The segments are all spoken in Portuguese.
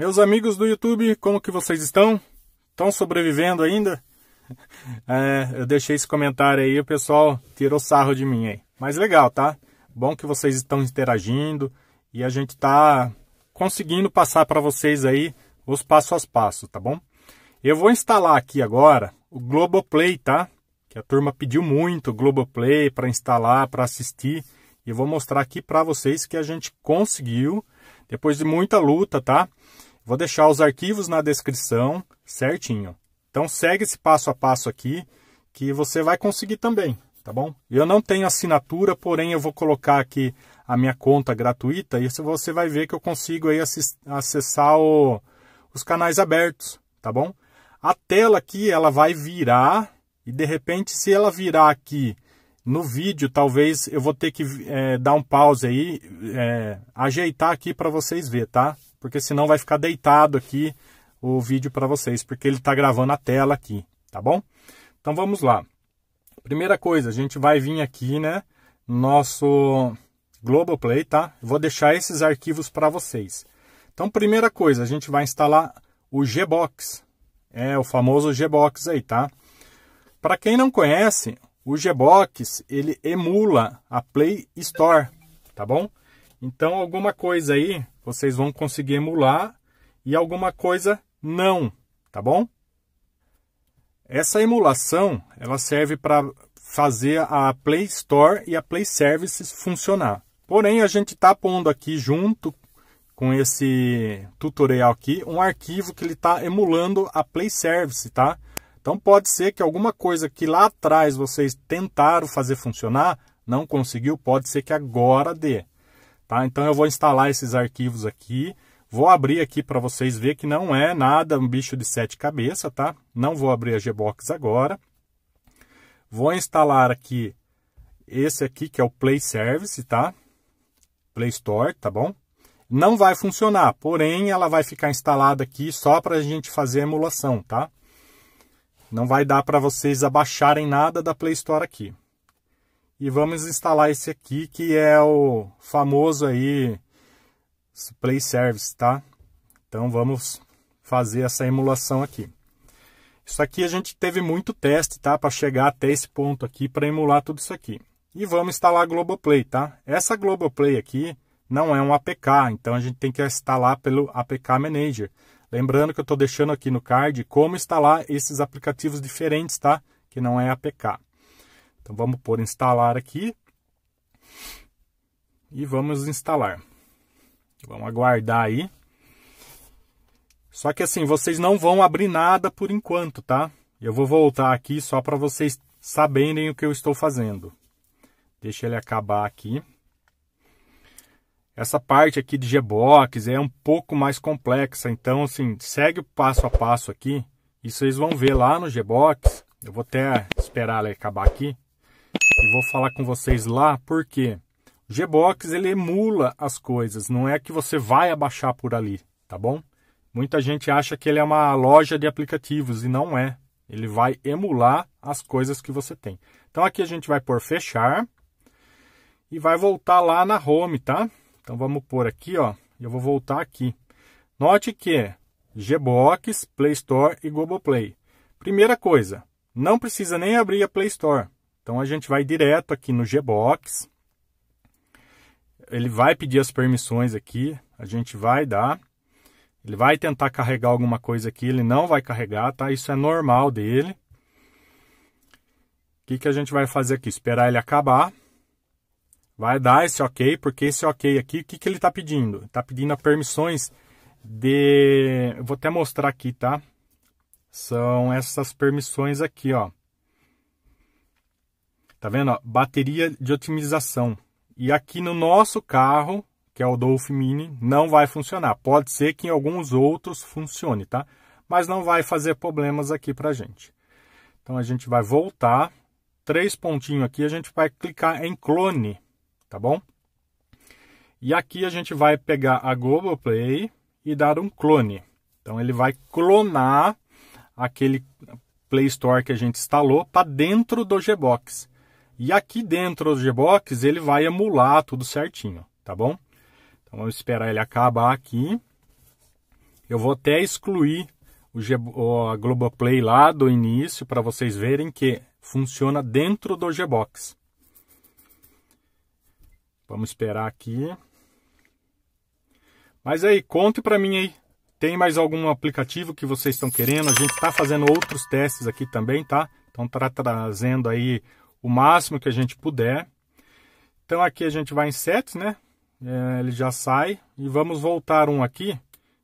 Meus amigos do YouTube, como que vocês estão? Estão sobrevivendo ainda? É, eu deixei esse comentário aí, o pessoal tirou sarro de mim aí. Mas legal, tá? Bom que vocês estão interagindo e a gente tá conseguindo passar para vocês aí os passo a passo, tá bom? Eu vou instalar aqui agora o Globoplay, tá? Que a turma pediu muito o Globoplay para instalar, para assistir. E eu vou mostrar aqui para vocês que a gente conseguiu, depois de muita luta, tá? Vou deixar os arquivos na descrição certinho. Então segue esse passo a passo aqui que você vai conseguir também, tá bom? Eu não tenho assinatura, porém eu vou colocar aqui a minha conta gratuita e você vai ver que eu consigo aí acessar o, os canais abertos, tá bom? A tela aqui ela vai virar e de repente se ela virar aqui no vídeo, talvez eu vou ter que é, dar um pause aí, é, ajeitar aqui para vocês ver, tá? porque senão vai ficar deitado aqui o vídeo para vocês, porque ele está gravando a tela aqui, tá bom? Então vamos lá. Primeira coisa, a gente vai vir aqui, né, nosso Globoplay, tá? Vou deixar esses arquivos para vocês. Então, primeira coisa, a gente vai instalar o Gbox. É o famoso Gbox aí, tá? Para quem não conhece, o Gbox, ele emula a Play Store, tá bom? Então, alguma coisa aí vocês vão conseguir emular e alguma coisa não, tá bom? Essa emulação, ela serve para fazer a Play Store e a Play Services funcionar. Porém, a gente está pondo aqui junto com esse tutorial aqui um arquivo que ele está emulando a Play Service, tá? Então pode ser que alguma coisa que lá atrás vocês tentaram fazer funcionar não conseguiu, pode ser que agora dê. Tá? Então eu vou instalar esses arquivos aqui. Vou abrir aqui para vocês ver que não é nada um bicho de sete cabeças, tá? Não vou abrir a Gbox agora. Vou instalar aqui esse aqui que é o Play Service, tá? Play Store, tá bom? Não vai funcionar, porém ela vai ficar instalada aqui só para a gente fazer a emulação, tá? Não vai dar para vocês abaixarem nada da Play Store aqui. E vamos instalar esse aqui, que é o famoso aí Play Service, tá? Então vamos fazer essa emulação aqui. Isso aqui a gente teve muito teste, tá? Para chegar até esse ponto aqui, para emular tudo isso aqui. E vamos instalar a Globoplay, tá? Essa Globoplay aqui não é um APK, então a gente tem que instalar pelo APK Manager. Lembrando que eu estou deixando aqui no card como instalar esses aplicativos diferentes, tá? Que não é APK. Então vamos por instalar aqui e vamos instalar. Vamos aguardar aí. Só que assim, vocês não vão abrir nada por enquanto, tá? Eu vou voltar aqui só para vocês saberem o que eu estou fazendo. Deixa ele acabar aqui. Essa parte aqui de Gbox é um pouco mais complexa, então assim, segue o passo a passo aqui e vocês vão ver lá no Gbox. Eu vou até esperar ele acabar aqui e vou falar com vocês lá porque O Gbox ele emula as coisas, não é que você vai abaixar por ali, tá bom? Muita gente acha que ele é uma loja de aplicativos e não é. Ele vai emular as coisas que você tem. Então aqui a gente vai por fechar e vai voltar lá na home, tá? Então vamos por aqui, ó. Eu vou voltar aqui. Note que Gbox, Play Store e Google Play. Primeira coisa, não precisa nem abrir a Play Store. Então a gente vai direto aqui no Gbox. Ele vai pedir as permissões aqui, a gente vai dar. Ele vai tentar carregar alguma coisa aqui, ele não vai carregar, tá? Isso é normal dele. O que, que a gente vai fazer aqui? Esperar ele acabar. Vai dar esse ok, porque esse ok aqui, o que, que ele está pedindo? Está pedindo permissões de... Eu vou até mostrar aqui, tá? São essas permissões aqui, ó. Tá vendo? Ó? Bateria de otimização. E aqui no nosso carro, que é o Dolphin Mini, não vai funcionar. Pode ser que em alguns outros funcione, tá? Mas não vai fazer problemas aqui pra gente. Então a gente vai voltar, três pontinhos aqui, a gente vai clicar em clone, tá bom? E aqui a gente vai pegar a Globoplay e dar um clone. Então ele vai clonar aquele Play Store que a gente instalou para tá dentro do Gbox. E aqui dentro do Gbox ele vai emular tudo certinho, tá bom? Então vamos esperar ele acabar aqui. Eu vou até excluir o G, a Globoplay lá do início para vocês verem que funciona dentro do Gbox. Vamos esperar aqui. Mas aí, conte para mim aí. Tem mais algum aplicativo que vocês estão querendo? A gente está fazendo outros testes aqui também, tá? Então tá trazendo aí o máximo que a gente puder. Então aqui a gente vai em sets, né? É, ele já sai e vamos voltar um aqui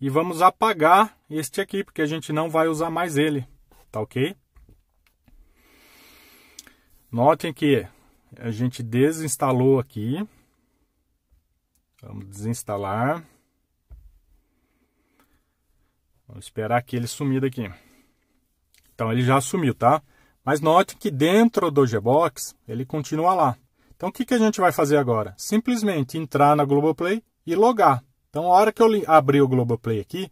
e vamos apagar este aqui porque a gente não vai usar mais ele, tá ok? Notem que a gente desinstalou aqui. Vamos desinstalar. Vamos esperar que ele sumir daqui. Então ele já sumiu, tá? Mas note que dentro do Gbox ele continua lá. Então o que, que a gente vai fazer agora? Simplesmente entrar na Globoplay e logar. Então a hora que eu abrir o Globoplay aqui,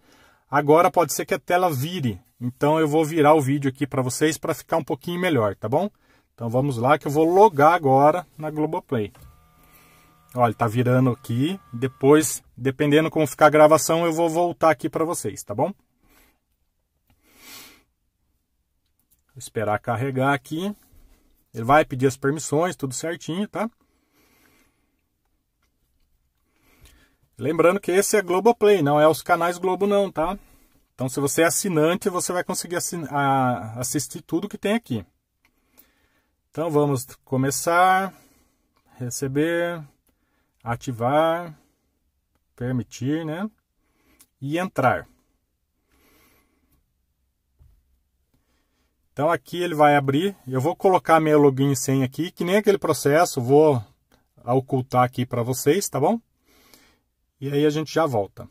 agora pode ser que a tela vire. Então eu vou virar o vídeo aqui para vocês para ficar um pouquinho melhor, tá bom? Então vamos lá que eu vou logar agora na Globoplay. Olha, tá virando aqui. Depois, dependendo como ficar a gravação, eu vou voltar aqui para vocês, tá bom? esperar carregar aqui. Ele vai pedir as permissões, tudo certinho, tá? Lembrando que esse é Globoplay, não é os canais Globo não, tá? Então se você é assinante, você vai conseguir assistir tudo que tem aqui. Então vamos começar, receber, ativar, permitir, né? E entrar. Então aqui ele vai abrir, eu vou colocar meu login e senha aqui, que nem aquele processo, vou ocultar aqui para vocês, tá bom? E aí a gente já volta.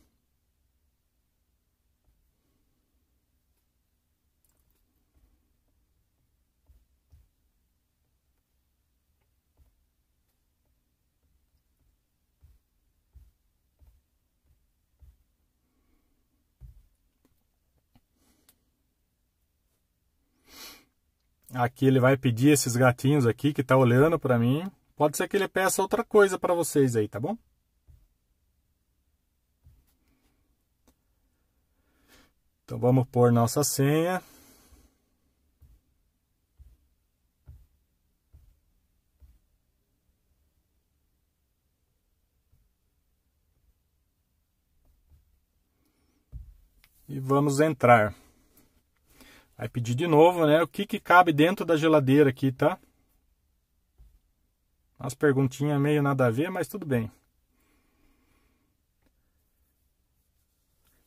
Aqui ele vai pedir esses gatinhos aqui que tá olhando para mim. Pode ser que ele peça outra coisa para vocês aí, tá bom? Então vamos pôr nossa senha. E vamos entrar. Vai pedir de novo, né? O que, que cabe dentro da geladeira aqui, tá? Umas perguntinhas meio nada a ver, mas tudo bem.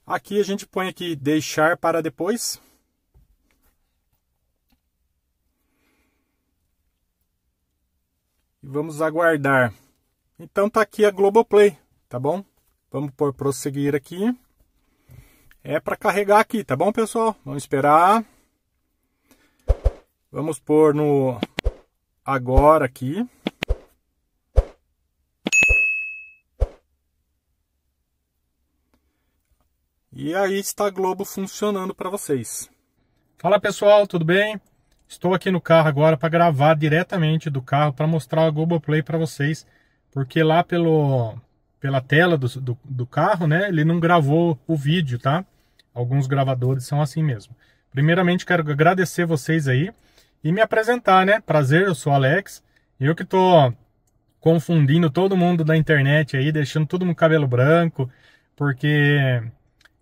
Aqui a gente põe aqui deixar para depois. E vamos aguardar. Então tá aqui a Globoplay, tá bom? Vamos por prosseguir aqui. É para carregar aqui, tá bom, pessoal? Vamos esperar. Vamos pôr no agora aqui. E aí está a Globo funcionando para vocês. Fala pessoal, tudo bem? Estou aqui no carro agora para gravar diretamente do carro para mostrar a Globo Play para vocês, porque lá pelo, pela tela do, do, do, carro, né, ele não gravou o vídeo, tá? Alguns gravadores são assim mesmo. Primeiramente quero agradecer vocês aí e me apresentar, né? Prazer, eu sou Alex. Eu que tô confundindo todo mundo da internet aí, deixando todo mundo cabelo branco, porque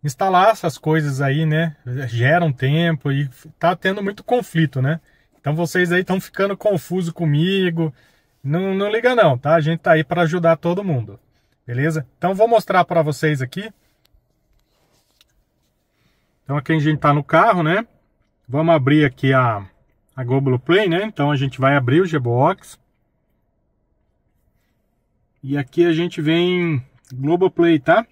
instalar essas coisas aí, né, gera um tempo e tá tendo muito conflito, né? Então vocês aí estão ficando confuso comigo. Não, não liga não, tá? A gente tá aí para ajudar todo mundo. Beleza? Então vou mostrar para vocês aqui. Então aqui a gente tá no carro, né? Vamos abrir aqui a a Globoplay, né? Então a gente vai abrir o Gbox. E aqui a gente vem Globoplay, tá?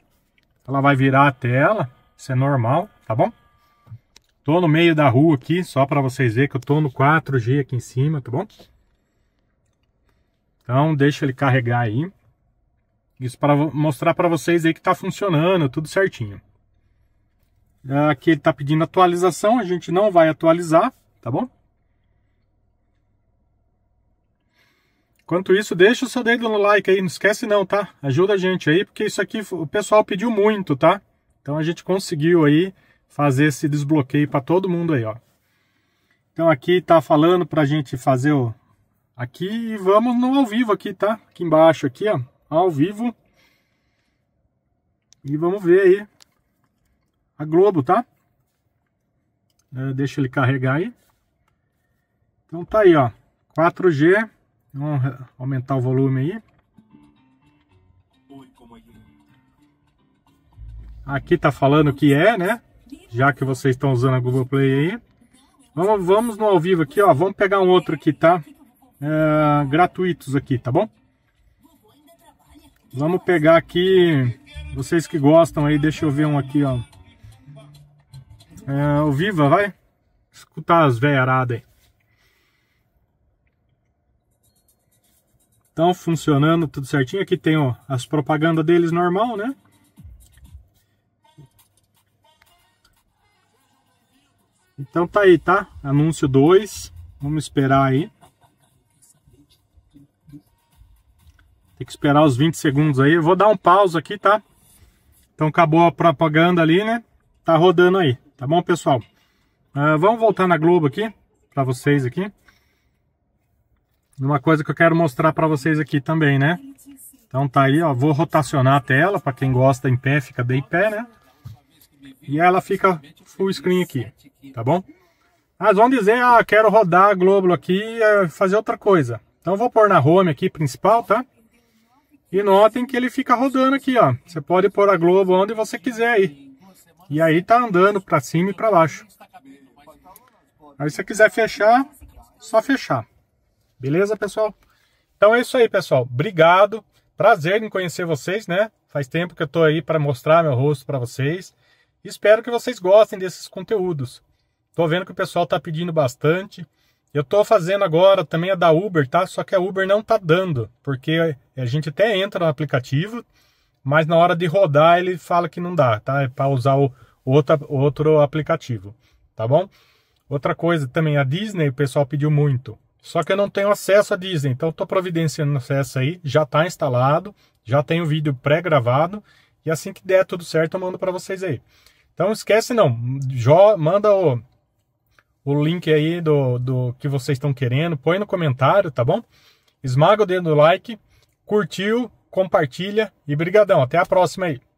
Ela vai virar a tela, isso é normal, tá bom? Tô no meio da rua aqui, só para vocês verem que eu tô no 4G aqui em cima, tá bom? Então deixa ele carregar aí. Isso para mostrar para vocês aí que tá funcionando, tudo certinho. Aqui ele tá pedindo atualização, a gente não vai atualizar, tá bom? Enquanto isso, deixa o seu dedo no like aí, não esquece não, tá? Ajuda a gente aí, porque isso aqui o pessoal pediu muito, tá? Então a gente conseguiu aí fazer esse desbloqueio para todo mundo aí, ó. Então aqui tá falando pra gente fazer o... Aqui e vamos no ao vivo aqui, tá? Aqui embaixo aqui, ó, ao vivo. E vamos ver aí a Globo, tá? Eh, deixa ele carregar aí. Então tá aí, ó, 4G Vamos aumentar o volume aí. Aqui tá falando que é, né? Já que vocês estão usando a Google Play aí. Vamos, vamos no ao vivo aqui, ó. Vamos pegar um outro aqui, tá? É, gratuitos aqui, tá bom? Vamos pegar aqui. Vocês que gostam aí, deixa eu ver um aqui, ó. É, o Viva, vai? Escutar as velharadas aí. Então, funcionando tudo certinho. Aqui tem ó, as propagandas deles normal, né? Então tá aí, tá? Anúncio 2. Vamos esperar aí. Tem que esperar os 20 segundos aí. Eu vou dar um pausa aqui, tá? Então acabou a propaganda ali, né? Tá rodando aí, tá bom, pessoal? Uh, vamos voltar na Globo aqui, pra vocês aqui. Uma coisa que eu quero mostrar para vocês aqui também, né? Então tá aí, ó, vou rotacionar a tela, para quem gosta em pé, fica bem em pé, né? E ela fica full screen aqui, tá bom? Mas vão dizer, ah, quero rodar a Globo aqui e é, fazer outra coisa. Então eu vou pôr na home aqui, principal, tá? E notem que ele fica rodando aqui, ó. Você pode pôr a Globo onde você quiser aí. E aí tá andando para cima e para baixo. Aí se você quiser fechar, só fechar. Beleza, pessoal? Então é isso aí, pessoal. Obrigado. Prazer em conhecer vocês, né? Faz tempo que eu tô aí para mostrar meu rosto para vocês. Espero que vocês gostem desses conteúdos. Tô vendo que o pessoal tá pedindo bastante. Eu tô fazendo agora também a da Uber, tá? Só que a Uber não tá dando, porque a gente até entra no aplicativo, mas na hora de rodar ele fala que não dá, tá? É para usar o outro, outro aplicativo, tá bom? Outra coisa também, a Disney, o pessoal pediu muito. Só que eu não tenho acesso à Disney, então estou providenciando acesso aí, já está instalado, já tem o vídeo pré-gravado e assim que der tudo certo eu mando para vocês aí. Então esquece não, já manda o, o link aí do, do que vocês estão querendo, põe no comentário, tá bom? Esmaga o dedo do like, curtiu, compartilha e brigadão, até a próxima aí.